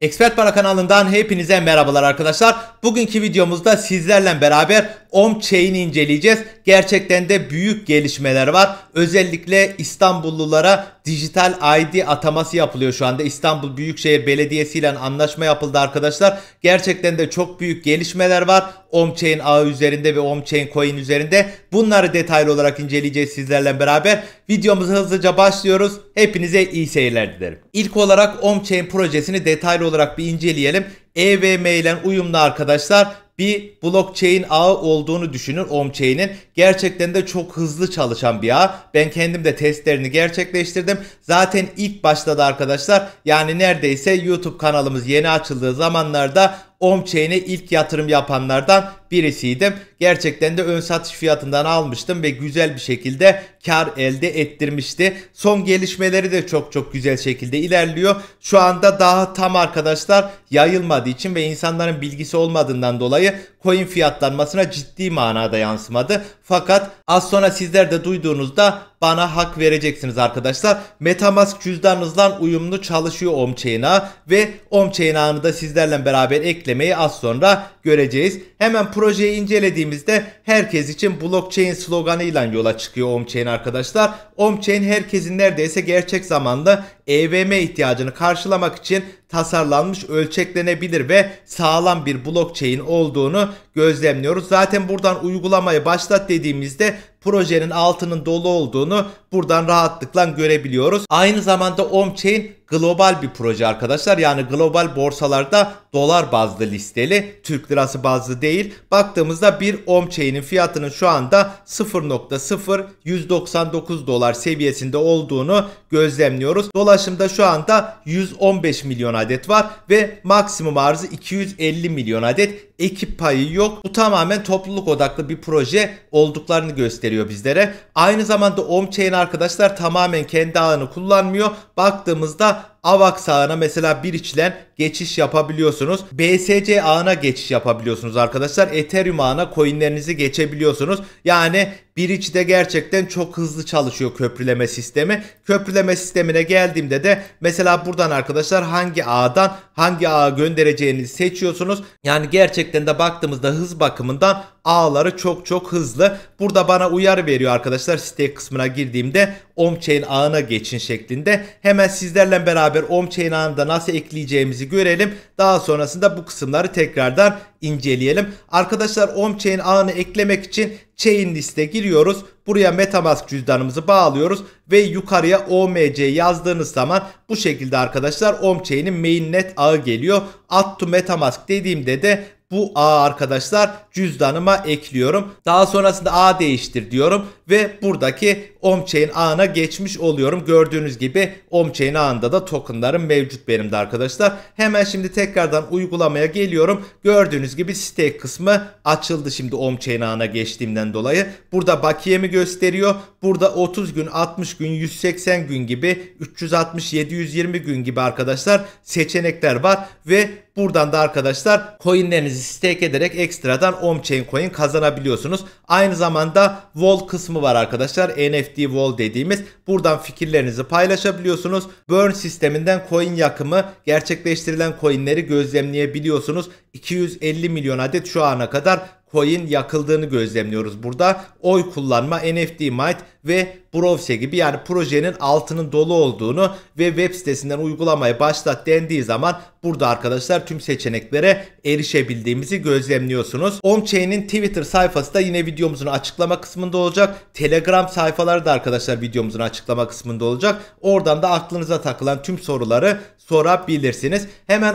Expert Para kanalından hepinize merhabalar arkadaşlar. Bugünkü videomuzda sizlerle beraber Om Chain'i inceleyeceğiz. Gerçekten de büyük gelişmeler var. Özellikle İstanbullulara dijital ID ataması yapılıyor şu anda. İstanbul Büyükşehir Belediyesi ile anlaşma yapıldı arkadaşlar. Gerçekten de çok büyük gelişmeler var. Om Chain ağı üzerinde ve Om Chain coin üzerinde. Bunları detaylı olarak inceleyeceğiz sizlerle beraber. Videomuza hızlıca başlıyoruz. Hepinize iyi seyirler dilerim. İlk olarak Om Chain projesini detaylı olarak bir inceleyelim. EVM ile uyumlu arkadaşlar bir blockchain ağı olduğunu düşünün OmChain'in. Gerçekten de çok hızlı çalışan bir ağ. Ben kendim de testlerini gerçekleştirdim. Zaten ilk başladı arkadaşlar. Yani neredeyse YouTube kanalımız yeni açıldığı zamanlarda OmChain'e ilk yatırım yapanlardan birisiydim. Gerçekten de ön satış fiyatından almıştım ve güzel bir şekilde kar elde ettirmişti. Son gelişmeleri de çok çok güzel şekilde ilerliyor. Şu anda daha tam arkadaşlar yayılmadığı için ve insanların bilgisi olmadığından dolayı dolayı coin fiyatlanmasına ciddi manada yansımadı. Fakat az sonra sizler de duyduğunuzda bana hak vereceksiniz arkadaşlar. Metamask cüzdanınızla uyumlu çalışıyor OmChain'a ve OmChain'ını da sizlerle beraber eklemeyi az sonra göreceğiz. Hemen projeyi incelediğimizde herkes için blockchain sloganıyla yola çıkıyor OmChain arkadaşlar. OmChain herkesin neredeyse gerçek zamanlı EVM ihtiyacını karşılamak için tasarlanmış ölçeklenebilir ve sağlam bir blockchain olduğunu gözlemliyoruz. Zaten buradan uygulamayı başlat dediğimizde projenin altının dolu olduğunu buradan rahatlıkla görebiliyoruz. Aynı zamanda OmChain global bir proje arkadaşlar. Yani global borsalarda dolar bazlı listeli, Türk lirası bazlı değil. Baktığımızda bir OmChain'in fiyatının şu anda 0.0199 dolar seviyesinde olduğunu gözlemliyoruz. Dolaşımda şu anda 115 milyon adet var ve maksimum arzı 250 milyon adet. Ekip payı yok. Bu tamamen topluluk odaklı bir proje olduklarını gösteriyor gösteriyor bizlere. Aynı zamanda OmChain arkadaşlar tamamen kendi ağını kullanmıyor. Baktığımızda AVAX ağına mesela bir içilen geçiş yapabiliyorsunuz. BSC ağına geçiş yapabiliyorsunuz arkadaşlar. Ethereum ağına coinlerinizi geçebiliyorsunuz. Yani Biriç'te gerçekten çok hızlı çalışıyor köprüleme sistemi. Köprüleme sistemine geldiğimde de mesela buradan arkadaşlar hangi ağdan hangi ağa göndereceğinizi seçiyorsunuz. Yani gerçekten de baktığımızda hız bakımından ağları çok çok hızlı. Burada bana uyarı veriyor arkadaşlar site kısmına girdiğimde Omchain ağına geçin şeklinde. Hemen sizlerle beraber Omchain ağını da nasıl ekleyeceğimizi görelim. Daha sonrasında bu kısımları tekrardan inceleyelim. Arkadaşlar Omchain ağını eklemek için Chain liste giriyoruz. Buraya Metamask cüzdanımızı bağlıyoruz ve yukarıya OMC yazdığınız zaman bu şekilde arkadaşlar OmChain'in mainnet ağı geliyor. Add to Metamask dediğimde de bu A arkadaşlar cüzdanıma ekliyorum. Daha sonrasında A değiştir diyorum ve buradaki OmChain ağına geçmiş oluyorum. Gördüğünüz gibi OmChain ağında da tokenlarım mevcut benim de arkadaşlar. Hemen şimdi tekrardan uygulamaya geliyorum. Gördüğünüz gibi stake kısmı açıldı şimdi OmChain ağına geçtiğimden dolayı. Burada bakiyemi gösteriyor. Burada 30 gün, 60 gün, 180 gün gibi 360, 720 gün gibi arkadaşlar seçenekler var ve Buradan da arkadaşlar coinlerinizi stake ederek ekstradan chain coin kazanabiliyorsunuz. Aynı zamanda wall kısmı var arkadaşlar. NFT wall dediğimiz. Buradan fikirlerinizi paylaşabiliyorsunuz. Burn sisteminden coin yakımı gerçekleştirilen coinleri gözlemleyebiliyorsunuz. 250 milyon adet şu ana kadar coin yakıldığını gözlemliyoruz burada. Oy kullanma, NFT might ve Browse gibi yani projenin altının dolu olduğunu ve web sitesinden uygulamaya başlat dendiği zaman burada arkadaşlar tüm seçeneklere erişebildiğimizi gözlemliyorsunuz. OmChain'in Twitter sayfası da yine videomuzun açıklama kısmında olacak. Telegram sayfaları da arkadaşlar videomuzun açıklama kısmında olacak. Oradan da aklınıza takılan tüm soruları sorabilirsiniz. Hemen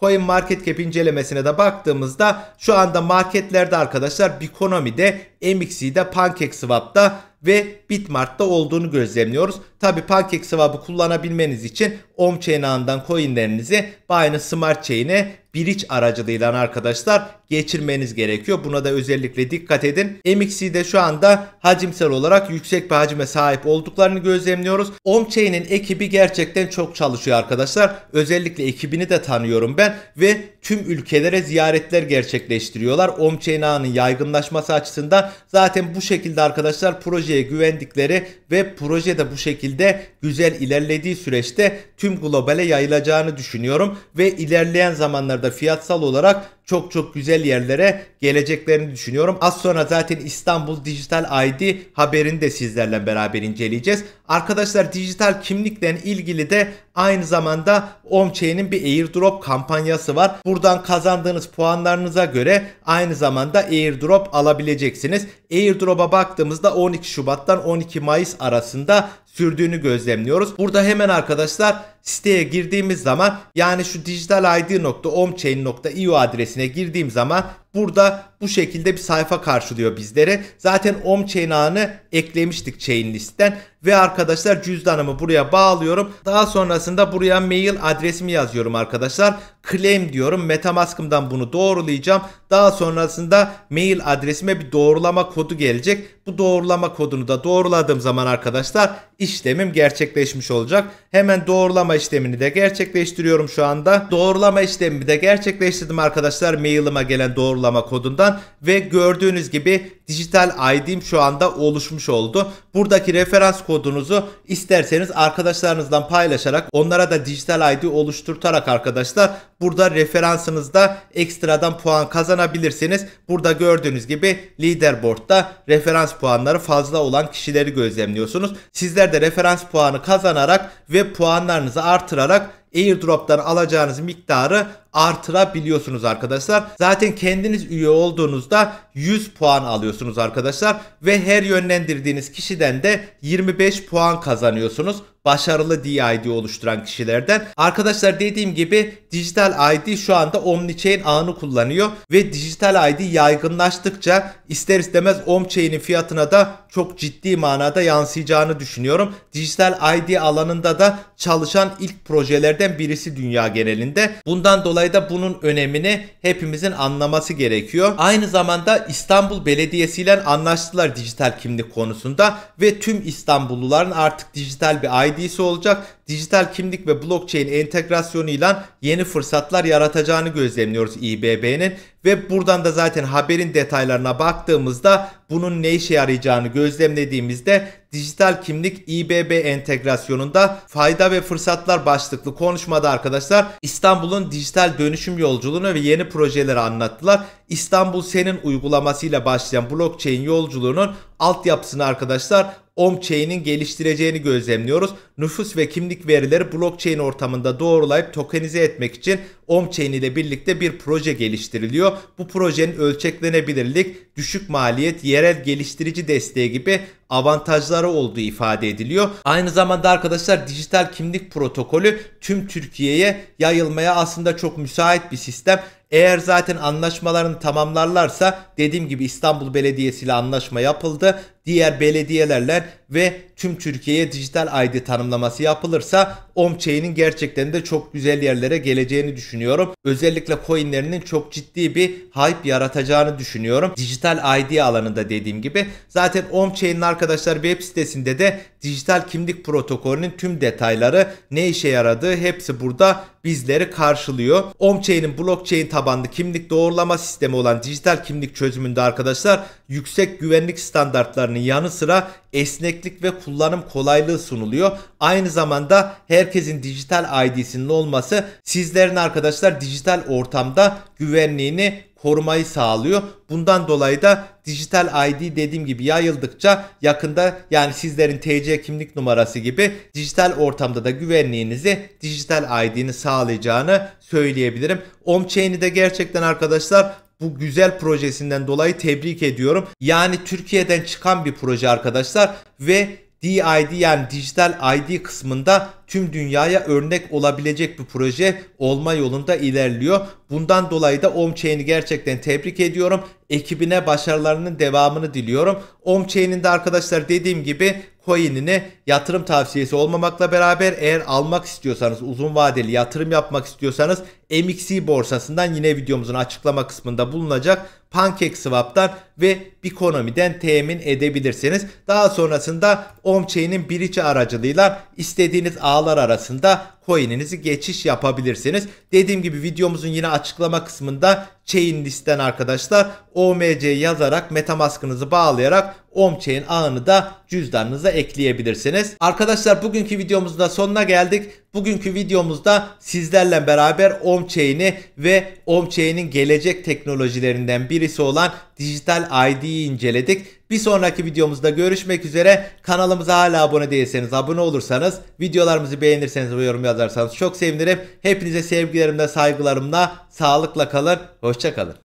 Coin Market Cap incelemesine de baktığımızda şu anda marketlerde arkadaşlar Bikonomi'de, MXC'de, PancakeSwap'ta ve Bitmart'ta olduğunu gözlemliyoruz. Tabi PancakeSwap'ı kullanabilmeniz için OmChain ağından coinlerinizi Binance Smart Chain'e biriç aracılığıyla arkadaşlar geçirmeniz gerekiyor. Buna da özellikle dikkat edin. MXC'de şu anda hacimsel olarak yüksek bir hacime sahip olduklarını gözlemliyoruz. Omchain'in ekibi gerçekten çok çalışıyor arkadaşlar. Özellikle ekibini de tanıyorum ben ve tüm ülkelere ziyaretler gerçekleştiriyorlar. Omchain ağının yaygınlaşması açısından zaten bu şekilde arkadaşlar projeye güvendikleri ve proje de bu şekilde güzel ilerlediği süreçte tüm globale yayılacağını düşünüyorum ve ilerleyen zamanlarda fiyatsal olarak çok çok güzel yerlere geleceklerini düşünüyorum. Az sonra zaten İstanbul Dijital ID haberini de sizlerle beraber inceleyeceğiz. Arkadaşlar dijital kimlikle ilgili de aynı zamanda Omchain'in bir airdrop kampanyası var. Buradan kazandığınız puanlarınıza göre aynı zamanda airdrop alabileceksiniz. Airdrop'a baktığımızda 12 Şubat'tan 12 Mayıs arasında sürdüğünü gözlemliyoruz. Burada hemen arkadaşlar siteye girdiğimiz zaman yani şu digitalidocomchain.io adresine girdiğim zaman Burada bu şekilde bir sayfa karşılıyor bizlere. Zaten om chain ağını eklemiştik chain listten. Ve arkadaşlar cüzdanımı buraya bağlıyorum. Daha sonrasında buraya mail adresimi yazıyorum arkadaşlar. Claim diyorum. Metamask'ımdan bunu doğrulayacağım. Daha sonrasında mail adresime bir doğrulama kodu gelecek. Bu doğrulama kodunu da doğruladığım zaman arkadaşlar işlemim gerçekleşmiş olacak. Hemen doğrulama işlemini de gerçekleştiriyorum şu anda. Doğrulama işlemimi de gerçekleştirdim arkadaşlar. Mailime gelen doğrulama uygulama kodundan ve gördüğünüz gibi dijital ID'm şu anda oluşmuş oldu. Buradaki referans kodunuzu isterseniz arkadaşlarınızdan paylaşarak onlara da dijital ID oluşturtarak arkadaşlar burada referansınızda ekstradan puan kazanabilirsiniz. Burada gördüğünüz gibi leaderboard'da referans puanları fazla olan kişileri gözlemliyorsunuz. Sizler de referans puanı kazanarak ve puanlarınızı artırarak airdrop'tan alacağınız miktarı artırabiliyorsunuz arkadaşlar. Zaten kendiniz üye olduğunuzda 100 puan alıyorsunuz arkadaşlar ve her yönlendirdiğiniz kişiden de 25 puan kazanıyorsunuz başarılı DID oluşturan kişilerden. Arkadaşlar dediğim gibi dijital ID şu anda Omnichain ağını kullanıyor ve dijital ID yaygınlaştıkça ister istemez Omnichain'in fiyatına da çok ciddi manada yansıyacağını düşünüyorum. Dijital ID alanında da çalışan ilk projelerden birisi dünya genelinde. Bundan dolayı da bunun önemini hepimizin anlaması gerekiyor. Aynı zamanda İstanbul Belediyesi ile anlaştılar dijital kimlik konusunda ve tüm İstanbulluların artık dijital bir ID ID'si olacak dijital kimlik ve blockchain entegrasyonuyla yeni fırsatlar yaratacağını gözlemliyoruz İBB'nin ve buradan da zaten haberin detaylarına baktığımızda bunun ne işe yarayacağını gözlemlediğimizde dijital kimlik İBB entegrasyonunda fayda ve fırsatlar başlıklı konuşmada arkadaşlar İstanbul'un dijital dönüşüm yolculuğunu ve yeni projeleri anlattılar. İstanbul Senin uygulamasıyla başlayan blockchain yolculuğunun altyapısını arkadaşlar OmChain'in geliştireceğini gözlemliyoruz. Nüfus ve kimlik verileri blockchain ortamında doğrulayıp tokenize etmek için OmChain ile birlikte bir proje geliştiriliyor. Bu projenin ölçeklenebilirlik, düşük maliyet, yerel geliştirici desteği gibi avantajları olduğu ifade ediliyor. Aynı zamanda arkadaşlar dijital kimlik protokolü tüm Türkiye'ye yayılmaya aslında çok müsait bir sistem. Eğer zaten anlaşmalarını tamamlarlarsa dediğim gibi İstanbul Belediyesi ile anlaşma yapıldı. Diğer belediyelerle ve tüm Türkiye'ye dijital ID tanımlaması yapılırsa OmChain'in gerçekten de çok güzel yerlere geleceğini düşünüyorum. Özellikle coinlerinin çok ciddi bir hype yaratacağını düşünüyorum. Dijital ID alanında dediğim gibi. Zaten OmChain'in arkadaşlar web sitesinde de dijital kimlik protokolünün tüm detayları ne işe yaradığı hepsi burada bizleri karşılıyor. OmChain'in blockchain tabanlı kimlik doğrulama sistemi olan dijital kimlik çözümünde arkadaşlar yüksek güvenlik standartlarının yanı sıra esnek esneklik ve kullanım kolaylığı sunuluyor. Aynı zamanda herkesin dijital ID'sinin olması sizlerin arkadaşlar dijital ortamda güvenliğini korumayı sağlıyor. Bundan dolayı da dijital ID dediğim gibi yayıldıkça yakında yani sizlerin TC kimlik numarası gibi dijital ortamda da güvenliğinizi dijital ID'ni sağlayacağını söyleyebilirim. Omchain'i de gerçekten arkadaşlar bu güzel projesinden dolayı tebrik ediyorum. Yani Türkiye'den çıkan bir proje arkadaşlar ve DID yani dijital ID kısmında tüm dünyaya örnek olabilecek bir proje olma yolunda ilerliyor. Bundan dolayı da OmChain'i gerçekten tebrik ediyorum ekibine başarılarının devamını diliyorum. Omchain'in de arkadaşlar dediğim gibi coin'ini yatırım tavsiyesi olmamakla beraber eğer almak istiyorsanız uzun vadeli yatırım yapmak istiyorsanız MXC borsasından yine videomuzun açıklama kısmında bulunacak. PancakeSwap'tan ve Bikonomi'den temin edebilirsiniz. Daha sonrasında OmChain'in birici aracılığıyla istediğiniz ağlar arasında coin'inizi geçiş yapabilirsiniz. Dediğim gibi videomuzun yine açıklama kısmında chain listen arkadaşlar OMC yazarak metamaskınızı bağlayarak OmChain ağını da cüzdanınıza ekleyebilirsiniz. Arkadaşlar bugünkü videomuzun da sonuna geldik. Bugünkü videomuzda sizlerle beraber OmChain'i ve OmChain'in gelecek teknolojilerinden birisi olan Dijital ID'yi inceledik. Bir sonraki videomuzda görüşmek üzere. Kanalımıza hala abone değilseniz abone olursanız, videolarımızı beğenirseniz ve yorum yazarsanız çok sevinirim. Hepinize sevgilerimle, saygılarımla, sağlıkla kalın, hoşçakalın.